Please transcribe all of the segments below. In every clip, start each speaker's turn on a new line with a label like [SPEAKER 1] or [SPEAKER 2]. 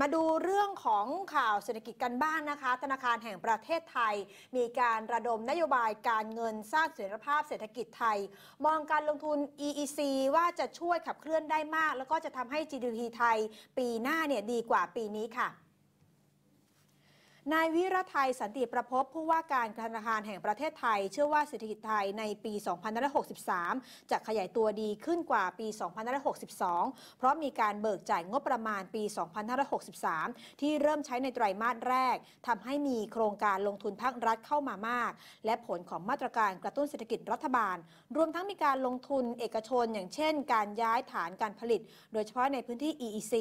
[SPEAKER 1] มาดูเรื่องของข่าวเศรษฐกิจกันบ้างนนะคะ ธนาคารแห่งประเทศไทย มีการระดมนโยบายการเงินสร้างเสถียรภาพเศรษฐกิจไทย มองการลงทุน EEC ว่าจะช่วยขับเคลื่อนได้มาก แล้วก็จะทำให้ GDP ไทยปีหน้าเนี่ยดีกว่าปีนี้ค่ะนายวิรไทยสันติประพบผู้ว่าการธนาคารแห่งประเทศไทย เชื่อว่าเศรษฐกิจไทยในปี 2563 จะขยายตัวดีขึ้นกว่าปี 2562 เพราะมีการเบิกจ่ายงบประมาณปี 2563 ที่เริ่มใช้ในไตรามาสแรก ทำให้มีโครงการลงทุนภาครัฐเข้ามามาก และผลของมาตรการกระตุ้นเศรษฐกิจรัฐบาล รวมทั้งมีการลงทุนเอกชน อย่างเช่น การย้ายฐานการผลิต โดยเฉพาะในพื้นที่ EEC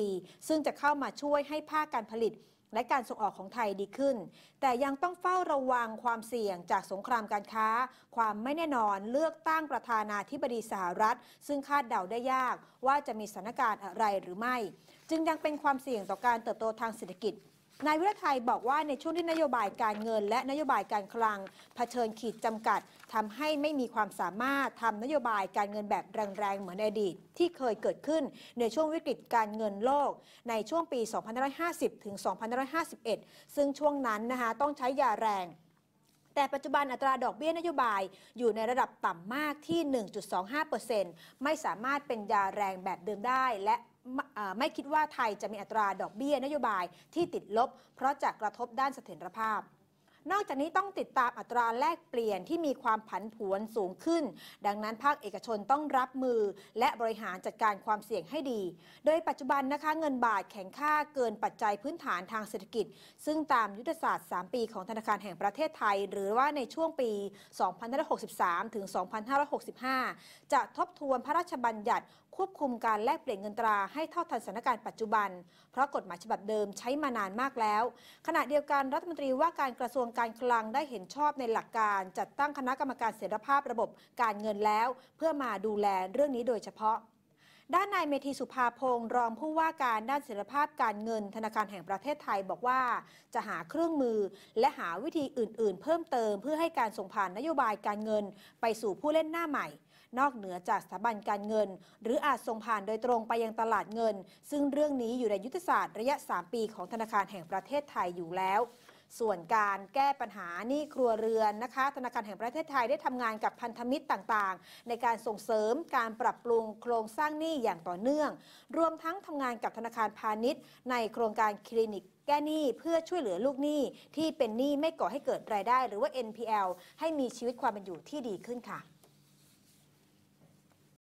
[SPEAKER 1] ซึ่งจะเข้ามาช่วยให้ภาคการผลิตและการส่งออกของไทยดีขึ้น แต่ยังต้องเฝ้าระวังความเสี่ยงจากสงครามการค้า ความไม่แน่นอนเลือกตั้งประธานาธิบดีสหรัฐ ซึ่งคาดเดาได้ยากว่าจะมีสถานการณ์อะไรหรือไม่ จึงยังเป็นความเสี่ยงต่อการเติบโตทางเศรษฐกิจนายวิรไทยบอกว่าในช่วงที่นโยบายการเงิน และนโยบายการคลังเผชิญขีดจำกัด ทำให้ไม่มีความสามารถทำนโยบายการเงินแบบแรงๆเหมือนอดีตที่เคยเกิดขึ้นในช่วงวิกฤตการเงินโลกในช่วงปี 2550 ถึง 2551 ซึ่งช่วงนั้นนะคะต้องใช้ยาแรง แต่ปัจจุบันอัตราดอกเบี้ยนโยบายอยู่ในระดับต่ำมากที่ 1.25%ไม่สามารถเป็นยาแรงแบบเดิมได้และไม่คิดว่าไทยจะมีอัตราดอกเบี้ยนโยบายที่ติดลบ เพราะจะกระทบด้านเสถียรภาพนอกจากนี้ต้องติดตามอัตราแลกเปลี่ยนที่มีความผันผวนสูงขึ้น ดังนั้น ภาคเอกชนต้องรับมือ และบริหารจัดการความเสี่ยงให้ดี โดยปัจจุบันนะคะเงินบาทแข็งค่าเกินปัจจัยพื้นฐานทางเศรษฐกิจ ซึ่งตามยุทธศาสตร์ 3 ปีของธนาคารแห่งประเทศไทย หรือว่าในช่วงปี 2563 ถึง 2565 จะทบทวนพระราชบัญญัติควบคุมการแลกเปลี่ยนเงินตราให้เท่าทันสถานการณ์ปัจจุบันเพราะกฎหมายฉบับเดิมใช้มานานมากแล้ว ขณะเดียวกันรัฐมนตรีว่าการกระทรวงการคลังได้เห็นชอบในหลักการจัดตั้งคณะกรรมการเสรีภาพระบบการเงินแล้ว เพื่อมาดูแลเรื่องนี้โดยเฉพาะ ด้านนายเมธีสุภาพงศ์รองผู้ว่าการด้านเสรีภาพการเงิน ธนาคารแห่งประเทศไทย บอกว่า จะหาเครื่องมือและหาวิธีอื่นๆเพิ่มเติมเพื่อให้การส่งผ่านนโยบายการเงินไปสู่ผู้เล่นหน้าใหม่ นอกเหนือจากสถาบันการเงินหรืออาจส่งผ่านโดยตรงไปยังตลาดเงิน ซึ่งเรื่องนี้อยู่ในยุทธศาสตร์ระยะ 3 ปีของธนาคารแห่งประเทศไทยอยู่แล้วส่วนการแก้ปัญหานี่ครัวเรือนนะคะ ธนาคารแห่งประเทศไทยได้ทำงานกับพันธมิตรต่างๆ ในการส่งเสริมการปรับปรุงโครงสร้างหนี้อย่างต่อเนื่อง รวมทั้งทำงานกับธนาคารพาณิชย์ ในโครงการคลินิกแก้หนี้เพื่อช่วยเหลือลูกหนี้ที่เป็นหนี้ไม่ก่อให้เกิดรายได้ หรือว่า NPL ให้มีชีวิตความเป็นอยู่ที่ดีขึ้นค่ะ